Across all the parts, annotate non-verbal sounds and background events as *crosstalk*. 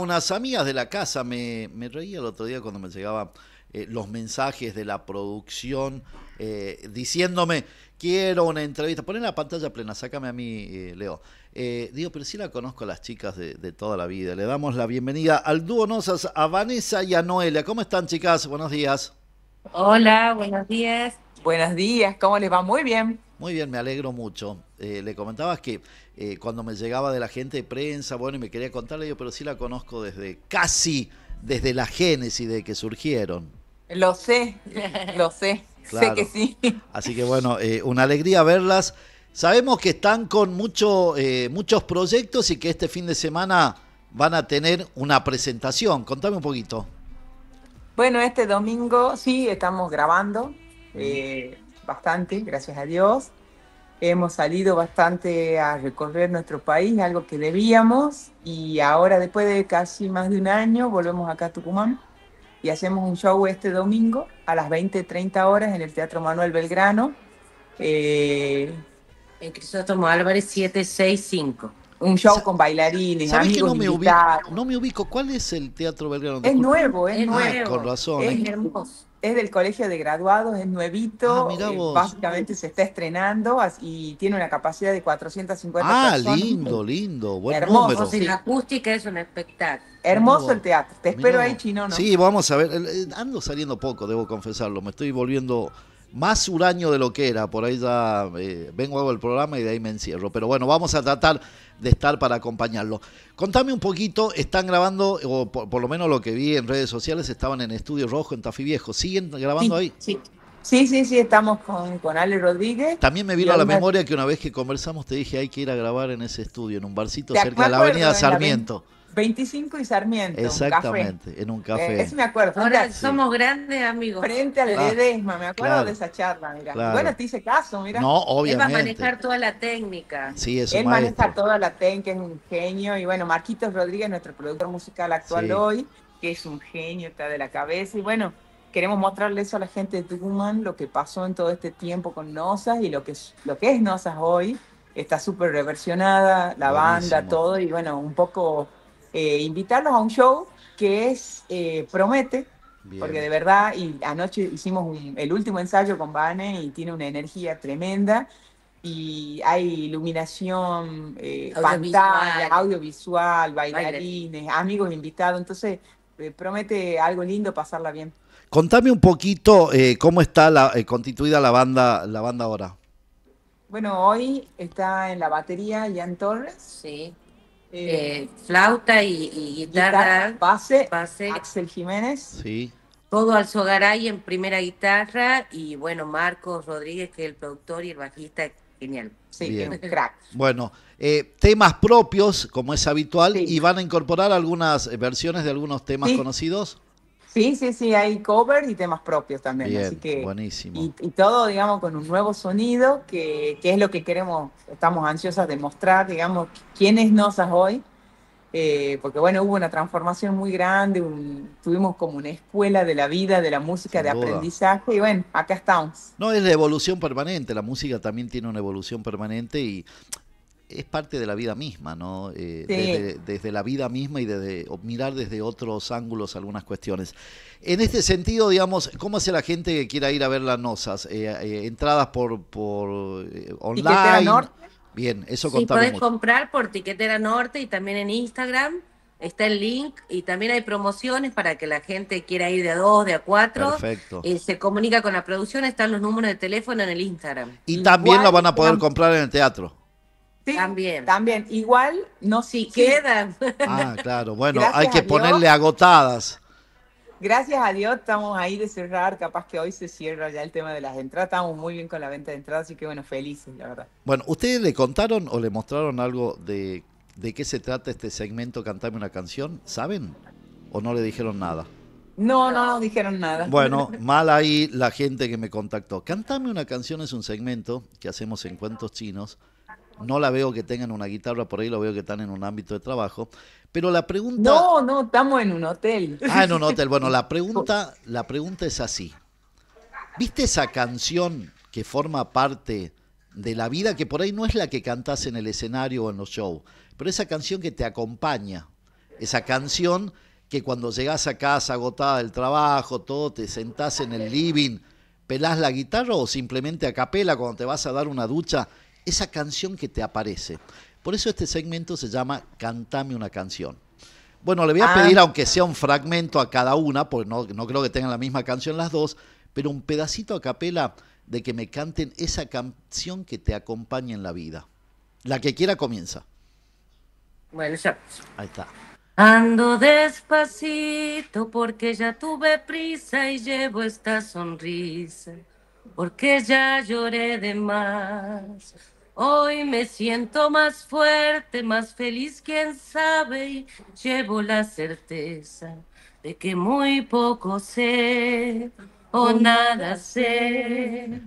unas amigas de la casa, me, reía el otro día cuando me llegaban eh, los mensajes de la producción eh, diciéndome, quiero una entrevista, ponen la pantalla plena, sácame a mí, eh, Leo. digo, pero sí la conozco a las chicas de, toda la vida. Le damos la bienvenida al dúo Nosas, a Vanessa y a Noelia. ¿Cómo están chicas? Buenos días. Hola, buenos días. Buenos días, ¿cómo les va? Muy bien. Muy bien, me alegro mucho. Eh, le comentabas que eh, cuando me llegaba de la gente de prensa, bueno, y me quería contarle, yo, pero sí la conozco desde casi desde la génesis de que surgieron. Lo sé, lo sé, sé que sí. Así que bueno, eh, una alegría verlas. Sabemos que están con muchos proyectos y que este fin de semana van a tener una presentación. Contame un poquito. Bueno, este domingo sí estamos grabando bastante, gracias a Dios. Hemos salido bastante a recorrer nuestro país, algo que debíamos, y ahora después de casi más de un año volvemos acá a Tucumán y hacemos un show este domingo a las 20.30 horas en el Teatro Manuel Belgrano. Eh, en Crisóstomo Álvarez 765 un show con bailarines, ¿Sabes amigos no me, ubico, no ¿Cuál es el Teatro Belgrano? Es nuevo, es, ah, nuevo. Con razón. Es, eh. hermoso. Es del Colegio de Graduados, es nuevito. Ah, eh, básicamente se está estrenando y tiene una capacidad de 450 ah, personas. Ah, lindo, lindo. hermoso. Sí, la acústica es un espectáculo. Hermoso el teatro. Te espero ahí, Chino. Sí, vamos a ver. Ando saliendo poco, debo confesarlo. Me estoy volviendo más huraño de lo que era. Por ahí ya vengo eh, vengo, hago el programa y de ahí me encierro. Pero bueno, vamos a tratar de estar para acompañarlo. Contame un poquito, están grabando, o por, lo menos lo que vi en redes sociales, estaban en Estudio Rojo, en Tafí Viejo. ¿Siguen grabando ahí? Sí. Sí, sí, estamos con, con Ale Rodríguez. También me vino a la memoria que una vez que conversamos te dije hay que ir a grabar en ese estudio, en un barcito cerca de la avenida Sarmiento. 25 y Sarmiento. Exactamente, un café. en un café. Eh, eso me acuerdo. Ahora somos grandes amigos. Frente al ah, Edesma, me acuerdo de esa charla, Bueno, te hice caso, mira. No, obviamente. Él va a manejar toda la técnica. Sí, es Él a maneja toda la técnica, es un genio. Y bueno, Marquitos Rodríguez, nuestro productor musical actual hoy, que es un genio, está de la cabeza. Y bueno, queremos mostrarle eso a la gente de Tucumán, lo que pasó en todo este tiempo con Nosas y lo que, lo que es Nosas hoy. Está súper reversionada, la banda, todo, y bueno, un poco invitarnos eh, invitarlos a un show que es eh, promete, porque de verdad, y anoche hicimos el último ensayo con bane y tiene una energía tremenda y hay iluminación, eh, pantalla, audiovisual, bailarines, amigos invitados, entonces promete algo lindo pasarla bien. Contame un poquito cómo está la, constituida la banda, la banda ahora. Bueno, hoy está en la batería Jan Torres. Sí eh, flauta y, guitarra, base, base, Axel Jiménez. Sí. Todo Alzogaray en primera guitarra y bueno, Marcos Rodríguez, que es el productor y el bajista, genial. Sí, crack. Bueno, eh, temas propios, como es habitual, y van a incorporar algunas versiones de algunos temas conocidos. Sí, sí, sí, hay cover y temas propios también. así que, buenísimo. Y, todo, digamos, con un nuevo sonido, que, es lo que queremos, estamos ansiosas de mostrar, digamos, quién es Nosas hoy. Eh, porque bueno, hubo una transformación muy grande, un, tuvimos como una escuela de la vida, de la música, de aprendizaje, y bueno, acá estamos. No, es la evolución permanente, la música también tiene una evolución permanente y es parte de la vida misma, ¿no? Eh, desde, la vida misma y desde mirar desde otros ángulos algunas cuestiones. En este sentido, digamos, ¿cómo hace la gente que quiera ir a ver las nosas? Eh, eh, entradas por, por online. Norte. Bien, eso sí, podés comprar por Tiquetera Norte y también en Instagram. Está el link y también hay promociones para que la gente quiera ir de a dos, de a cuatro. Perfecto. se comunica con la producción, están los números de teléfono en el Instagram. Y también lo van a poder comprar en el teatro también. También. Igual no si quedan. Ah, claro. Bueno, hay que ponerle agotadas. Gracias a Dios estamos ahí de cerrar, capaz que hoy se cierra ya el tema de las entradas, estamos muy bien con la venta de entradas, así que bueno, felices, la verdad. Bueno, ¿ustedes le contaron o le mostraron algo de, de qué se trata este segmento Cantame una canción? ¿Saben? ¿O no le dijeron nada? No, no, no dijeron nada. Bueno, *laughs* mal ahí la gente que me contactó. Cantame una canción es un segmento que hacemos en cuentos chinos no la veo que tengan una guitarra por ahí, lo veo que están en un ámbito de trabajo. Pero la pregunta. No, no, estamos en un hotel. Ah, en un hotel. Bueno, la *laughs* pregunta, la pregunta es así. ¿Viste esa canción que forma parte de la vida, que por ahí no es la que cantás en el escenario o en los shows, pero esa canción que te acompaña, esa canción que cuando llegas a casa agotada del trabajo, todo, te sentás en el living, pelás la guitarra o simplemente a capela cuando te vas a dar una ducha esa canción que te aparece. Por eso este segmento se llama Cantame una canción. Bueno, le voy a ah. pedir, aunque sea un fragmento a cada una, porque no, no creo que tengan la misma canción las dos, pero un pedacito a capela de que me canten esa canción que te acompaña en la vida. La que quiera comienza. Bueno, ya. Ahí está. Ando despacito porque ya tuve prisa y llevo esta sonrisa, porque ya lloré de más Hoy me siento más fuerte, más feliz, quién sabe, y llevo la certeza de que muy poco sé o nada sé.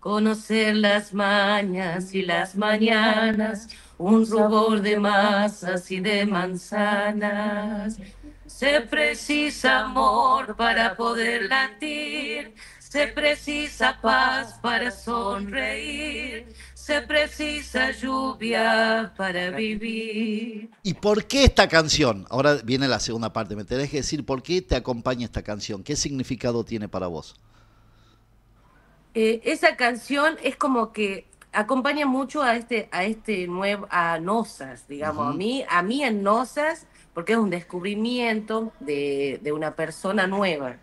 Conocer las mañas y las mañanas, un rubor de masas y de manzanas. Se precisa amor para poder latir se precisa paz para sonreír, se precisa lluvia para vivir. ¿Y por qué esta canción? Ahora viene la segunda parte, me tenés que decir por qué te acompaña esta canción, qué significado tiene para vos. Eh, esa canción es como que acompaña mucho a este a este nuevo a Nosas, digamos, a mí a mí en Nosas porque es un descubrimiento de una persona nueva.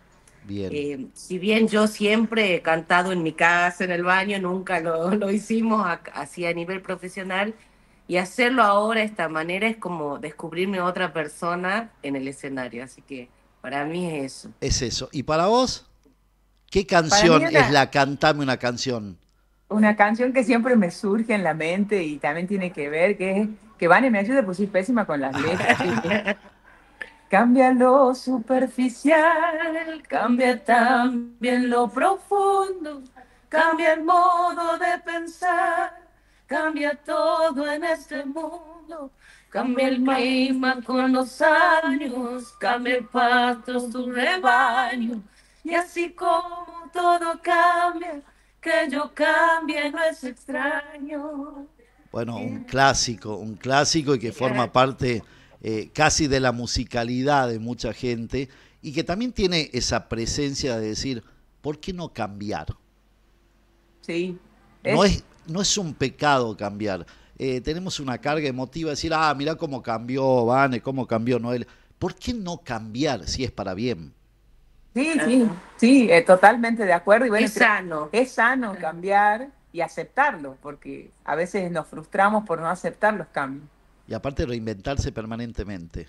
Bien. Eh, si bien yo siempre he cantado en mi casa, en el baño, nunca lo, *laughs* hicimos así a nivel profesional, y hacerlo ahora de esta manera es como descubrirme otra persona en el escenario, así que para mí es eso. Es eso. ¿Y para vos? ¿Qué canción es la Cantame una canción? Una canción que siempre me surge en la mente y también tiene que ver que que y me ayude, pues soy pésima con las letras. *laughs* Cambia lo superficial, cambia también lo profundo, cambia el modo de pensar, cambia todo en este mundo, cambia el clima con los años, cambia el pasto tu rebaño, y así como todo cambia, que yo cambie no es extraño. Bueno, un clásico, un clásico y que forma parte eh, casi de la musicalidad de mucha gente y que también tiene esa presencia de decir, ¿por qué no cambiar? Sí. No, es, no es un pecado cambiar. Eh, tenemos una carga emotiva de decir, ah, mira cómo cambió Vane, cómo cambió Noel. ¿Por qué no cambiar si es para bien? Sí, sí, sí, eh, totalmente de acuerdo. Y es sano. Es sano cambiar y aceptarlo, porque a veces nos frustramos por no aceptar los cambios y aparte reinventarse permanentemente.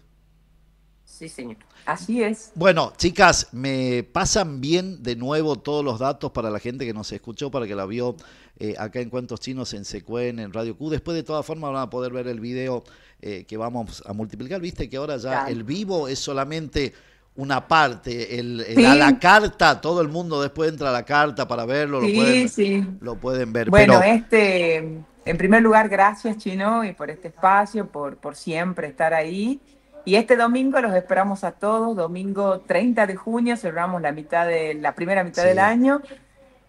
Sí, señor. Así es. Bueno, chicas, me pasan bien de nuevo todos los datos para la gente que nos escuchó, para que la vio eh, acá en Cuentos Chinos, en Secuen, en Radio Q. Después, de todas formas, van a poder ver el video eh, que vamos a multiplicar. Viste que ahora ya el vivo es solamente una parte, el, a la carta, todo el mundo después entra a la carta para verlo, sí, lo, pueden, sí. lo pueden ver. Bueno, este en primer lugar, gracias Chino y por este espacio, por, siempre estar ahí. Y este domingo los esperamos a todos, domingo 30 de junio, cerramos la mitad de la primera mitad del año.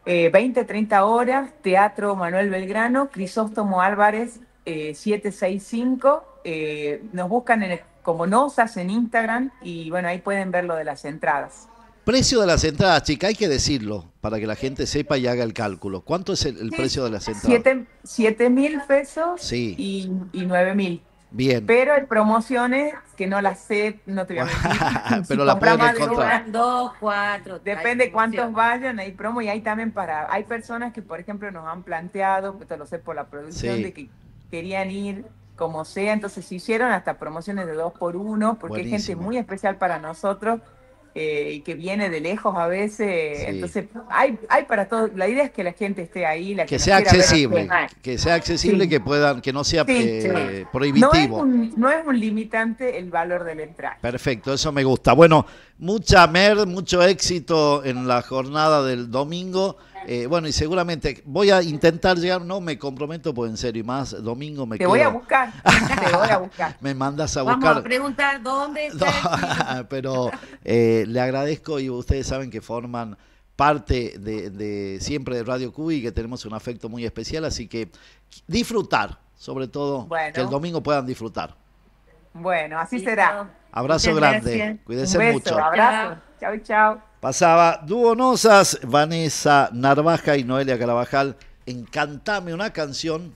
20, eh, 30 horas, Teatro Manuel Belgrano, Crisóstomo Álvarez 765. Eh, eh, nos buscan en, como Nosas en Instagram y bueno, ahí pueden ver lo de las entradas. Precio de las entradas, chica, hay que decirlo para que la gente sepa y haga el cálculo. ¿Cuánto es el, precio de las entradas? Siete, mil pesos y, nueve mil. Bien. Pero hay promociones que no las sé, no te voy a decir. *laughs* Pero la puedes encontrar. Dos, cuatro. Depende cuántos vayan, hay promo y hay también para. Hay personas que, por ejemplo, nos han planteado, pues, te lo sé por la producción, de que querían ir como sea. Entonces se hicieron hasta promociones de dos por uno, porque hay gente muy especial para nosotros eh, y que viene de lejos a veces. Entonces, hay, hay para todos. La idea es que la gente esté ahí. La que, que sea accesible, que sea accesible, que puedan, que no sea eh, prohibitivo. No es, un, no es, un, limitante el valor de la entrada. Perfecto, eso me gusta. Bueno, mucha mer, mucho éxito en la jornada del domingo. Eh, bueno, y seguramente voy a intentar llegar, no me comprometo, pues en serio, y más domingo me Te voy a buscar, *laughs* te voy a buscar. me mandas a buscar. Vamos a preguntar dónde *laughs* está. *laughs* pero eh, le agradezco y ustedes saben que forman parte de, siempre de Radio Q y que tenemos un afecto muy especial, así que disfrutar, sobre todo, que el domingo puedan disfrutar. Bueno, así será. Abrazo grande. Cuídense Un beso, mucho. Abrazo. Chao, chao. Pasaba Duonosas Vanessa Narvaja y Noelia Carabajal. Encantame una canción